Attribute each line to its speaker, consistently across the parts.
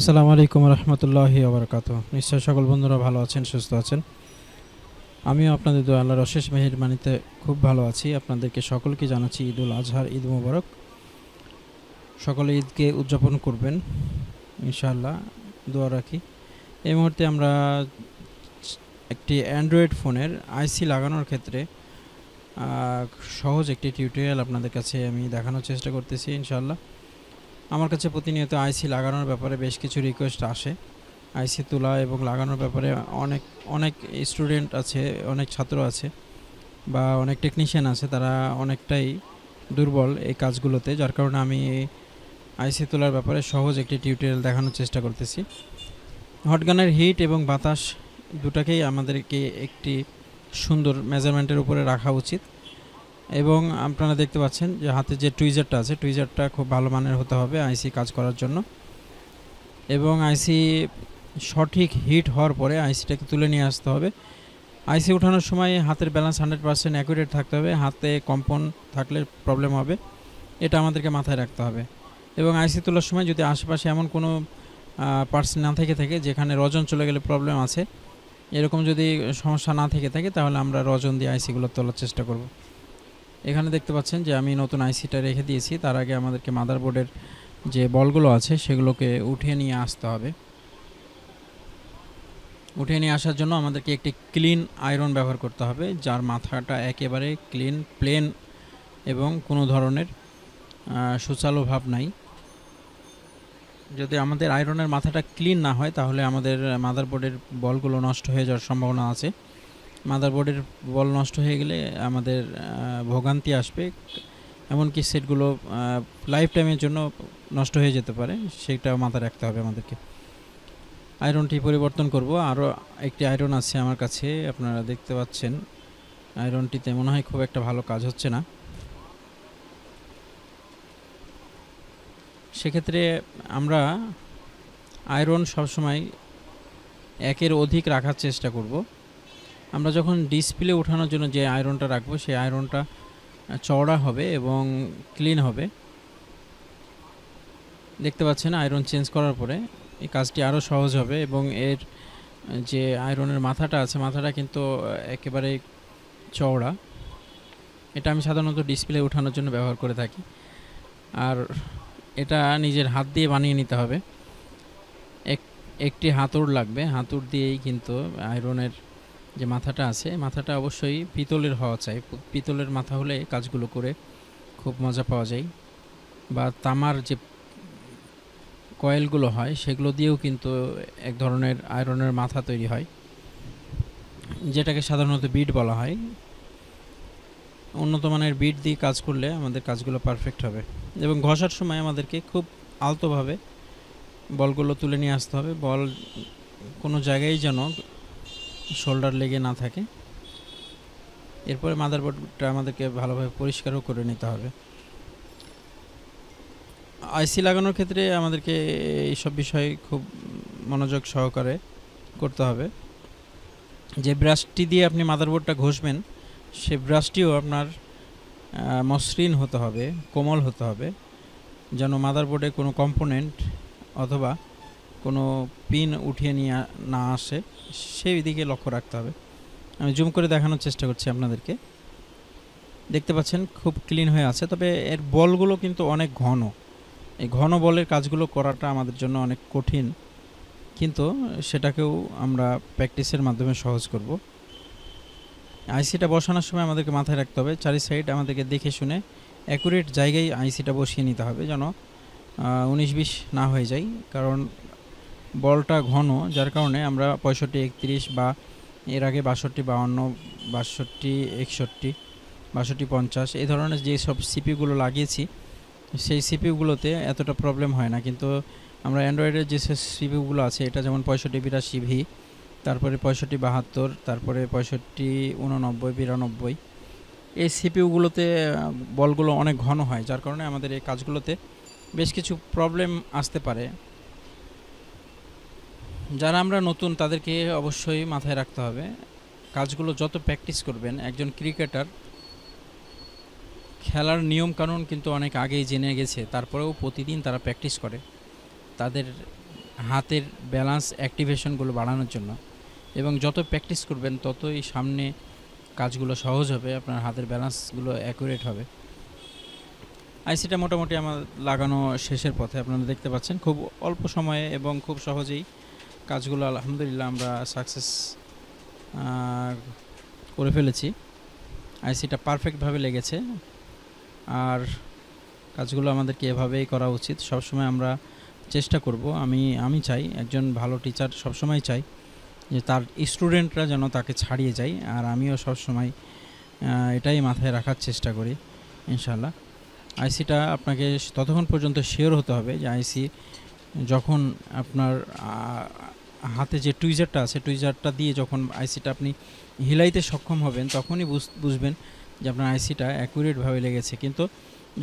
Speaker 1: আসসালামু আলাইকুম রহমতুল্লাহি আবরকাত নিশ্চয় সকল বন্ধুরা ভালো আছেন সুস্থ আছেন আমিও আপনাদের দোয়া আল্লাহর অশেষ মেহরবানিতে খুব ভালো আছি আপনাদেরকে সকলকে জানাচ্ছি ঈদুল আজহার ঈদ মুবারক সকলে ঈদকে উদযাপন করবেন ইনশাআল্লাহ দোয়া রাখি এই মুহূর্তে আমরা একটি অ্যান্ড্রয়েড ফোনের আইসি লাগানোর ক্ষেত্রে সহজ একটি টিউটোরিয়াল আপনাদের কাছে আমি দেখানোর চেষ্টা করতেছি ইনশাআল্লাহ আমার কাছে প্রতিনিয়ত আইসি লাগানোর ব্যাপারে বেশ কিছু রিকোয়েস্ট আসে আইসি তোলা এবং লাগানোর ব্যাপারে অনেক অনেক স্টুডেন্ট আছে অনেক ছাত্র আছে বা অনেক টেকনিশিয়ান আছে তারা অনেকটাই দুর্বল এই কাজগুলোতে যার কারণে আমি আইসি তোলার ব্যাপারে সহজ একটি টিউটোরিয়াল দেখানোর চেষ্টা করতেছি হটগানের হিট এবং বাতাস দুটাকেই আমাদেরকে একটি সুন্দর মেজারমেন্টের উপরে রাখা উচিত এবং আপনারা দেখতে পাচ্ছেন যে হাতে যে টুইজারটা আছে টুইজারটা খুব ভালো মানের হতে হবে আইসি কাজ করার জন্য এবং আইসি সঠিক হিট হওয়ার পরে আইসিটাকে তুলে নিয়ে আসতে হবে আইসি ওঠানোর সময় হাতের ব্যালেন্স হান্ড্রেড পার্সেন্ট অ্যাকুরেট থাকতে হবে হাতে কম্পন থাকলে প্রবলেম হবে এটা আমাদেরকে মাথায় রাখতে হবে এবং আইসি তোলার সময় যদি আশেপাশে এমন কোনো পার্সেন্ট না থেকে থাকে যেখানে রজন চলে গেলে প্রবলেম আছে এরকম যদি সমস্যা না থেকে থাকে তাহলে আমরা রজন দিয়ে আইসিগুলো তোলার চেষ্টা করব এখানে দেখতে পাচ্ছেন যে আমি নতুন আইসিটা রেখে দিয়েছি তার আগে আমাদেরকে মাদারবোর্ডের যে বলগুলো আছে সেগুলোকে উঠিয়ে নিয়ে আসতে হবে উঠিয়ে নিয়ে আসার জন্য আমাদেরকে একটি ক্লিন আয়রন ব্যবহার করতে হবে যার মাথাটা একেবারে ক্লিন প্লেন এবং কোনো ধরনের সুচালো ভাব নাই যদি আমাদের আয়রনের মাথাটা ক্লিন না হয় তাহলে আমাদের মাদারবোর্ডের বলগুলো নষ্ট হয়ে যাওয়ার সম্ভাবনা আছে মাদারবোর্ডের বল নষ্ট হয়ে গেলে আমাদের ভোগান্তি আসবে এমনকি সেটগুলো লাইফ টাইমের জন্য নষ্ট হয়ে যেতে পারে সেটা মাথায় রাখতে হবে আমাদেরকে আয়রনটি পরিবর্তন করব আরও একটি আয়রন আছে আমার কাছে আপনারা দেখতে পাচ্ছেন আয়রনটিতে মনে হয় খুব একটা ভালো কাজ হচ্ছে না সেক্ষেত্রে আমরা আয়রন সবসময় একের অধিক রাখার চেষ্টা করব আমরা যখন ডিসপ্লে ওঠানোর জন্য যে আয়রনটা রাখবো সেই আয়রনটা চওড়া হবে এবং ক্লিন হবে দেখতে পাচ্ছেন আয়রন চেঞ্জ করার পরে এই কাজটি আরও সহজ হবে এবং এর যে আয়রনের মাথাটা আছে মাথাটা কিন্তু একেবারে চওড়া এটা আমি সাধারণত ডিসপ্লে ওঠানোর জন্য ব্যবহার করে থাকি আর এটা নিজের হাত দিয়ে বানিয়ে নিতে হবে একটি হাতুড় লাগবে হাতুড় দিয়েই কিন্তু আয়রনের যে মাথাটা আছে মাথাটা অবশ্যই পিতলের হওয়া চাই পিতলের মাথা হলে কাজগুলো করে খুব মজা পাওয়া যায় বা তামার যে কয়েলগুলো হয় সেগুলো দিয়েও কিন্তু এক ধরনের আয়রনের মাথা তৈরি হয় যেটাকে সাধারণত বিট বলা হয় উন্নত মানের বিট দিয়ে কাজ করলে আমাদের কাজগুলো পারফেক্ট হবে এবং ঘষার সময় আমাদেরকে খুব আলতোভাবে বলগুলো তুলে নিয়ে আসতে হবে বল কোনো জায়গায় যেন শোল্ডার লেগে না থাকে এরপরে মাদারবোর্ডটা আমাদেরকে ভালোভাবে পরিষ্কারও করে নিতে হবে আইসি লাগানোর ক্ষেত্রে আমাদেরকে এই সব বিষয় খুব মনোযোগ সহকারে করতে হবে যে ব্রাশটি দিয়ে আপনি মাদারবোর্ডটা ঘষবেন সে ব্রাশটিও আপনার মসৃণ হতে হবে কোমল হতে হবে যেন মাদারবোর্ডে কোনো কম্পোনেন্ট অথবা কোনো পিন উঠিয়ে নিয়ে না আসে সেই দিকে লক্ষ্য রাখতে হবে আমি জুম করে দেখানোর চেষ্টা করছি আপনাদেরকে দেখতে পাচ্ছেন খুব ক্লিন হয়ে আছে তবে এর বলগুলো কিন্তু অনেক ঘন এই ঘন বলের কাজগুলো করাটা আমাদের জন্য অনেক কঠিন কিন্তু সেটাকেও আমরা প্র্যাকটিসের মাধ্যমে সহজ করব আইসিটা বসানোর সময় আমাদেরকে মাথায় রাখতে হবে চারি সাইড আমাদেরকে দেখে শুনে অ্যাকুরেট জায়গায় আইসিটা বসিয়ে নিতে হবে যেন উনিশ বিশ না হয়ে যায় কারণ বলটা ঘন যার কারণে আমরা পঁয়ষট্টি একত্রিশ বা এর আগে বাষট্টি বাউন্ন বাষট্টি একষট্টি বাষট্টি পঞ্চাশ এই ধরনের যে সব সিপিগুলো লাগিয়েছি সেই সিপিগুলোতে এতটা প্রবলেম হয় না কিন্তু আমরা অ্যান্ড্রয়েডের যে সিপিগুলো আছে এটা যেমন পঁয়ষট্টি বিরাশি ভি তারপরে পঁয়ষট্টি বাহাত্তর তারপরে পঁয়ষট্টি উননব্বই বিরানব্বই এই সিপিউগুলোতে বলগুলো অনেক ঘন হয় যার কারণে আমাদের এই কাজগুলোতে বেশ কিছু প্রবলেম আসতে পারে যারা আমরা নতুন তাদেরকে অবশ্যই মাথায় রাখতে হবে কাজগুলো যত প্র্যাকটিস করবেন একজন ক্রিকেটার খেলার নিয়মকানুন কিন্তু অনেক আগেই জেনে গেছে তারপরেও প্রতিদিন তারা প্র্যাকটিস করে তাদের হাতের ব্যালান্স অ্যাক্টিভেশনগুলো বাড়ানোর জন্য এবং যত প্র্যাকটিস করবেন ততই সামনে কাজগুলো সহজ হবে আপনার হাতের ব্যালান্সগুলো অ্যাকুরেট হবে আইসিটা মোটামুটি আমার লাগানো শেষের পথে আপনারা দেখতে পাচ্ছেন খুব অল্প সময়ে এবং খুব সহজেই কাজগুলো আলহামদুলিল্লাহ আমরা সাকসেস করে ফেলেছি আইসিটা পারফেক্টভাবে লেগেছে আর কাজগুলো আমাদেরকে এভাবেই করা উচিত সবসময় আমরা চেষ্টা করব আমি আমি চাই একজন ভালো টিচার সবসময় চাই যে তার স্টুডেন্টরা যেন তাকে ছাড়িয়ে যায় আর আমিও সবসময় এটাই মাথায় রাখার চেষ্টা করি ইনশাল্লাহ আইসিটা আপনাকে ততক্ষণ পর্যন্ত শিওর হতে হবে যে আইসি যখন আপনার হাতে যে টুইজারটা আছে টুইজারটা দিয়ে যখন আইসিটা আপনি হিলাইতে সক্ষম হবেন তখনই বুঝবেন যে আপনার আইসিটা অ্যাকুরেটভাবে লেগেছে কিন্তু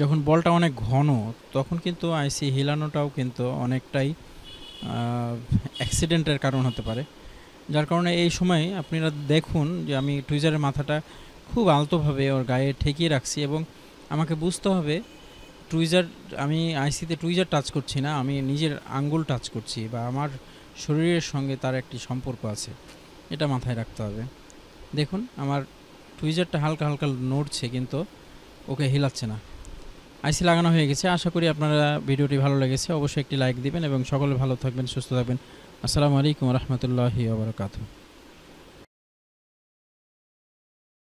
Speaker 1: যখন বলটা অনেক ঘন তখন কিন্তু আইসি হিলানোটাও কিন্তু অনেকটাই অ্যাক্সিডেন্টের কারণ হতে পারে যার কারণে এই সময় আপনারা দেখুন যে আমি টুইজারের মাথাটা খুব আলতোভাবে ওর গায়ে ঠেকিয়ে রাখছি এবং আমাকে বুঝতে হবে টুইজার আমি আইসিতে টুইজার টাচ করছি না আমি নিজের আঙ্গুল টাচ করছি বা আমার শরীরের সঙ্গে তার একটি সম্পর্ক আছে এটা মাথায় রাখতে হবে দেখুন আমার টুইজারটা হালকা হালকা নড়ছে কিন্তু ওকে হিলাচ্ছে না আইসি লাগানো হয়ে গেছে আশা করি আপনারা ভিডিওটি ভালো লেগেছে অবশ্যই একটি লাইক দিবেন এবং সকলে ভালো থাকবেন সুস্থ থাকবেন আসসালামু আলাইকুম রহমতুল্লাহি আবরকাতু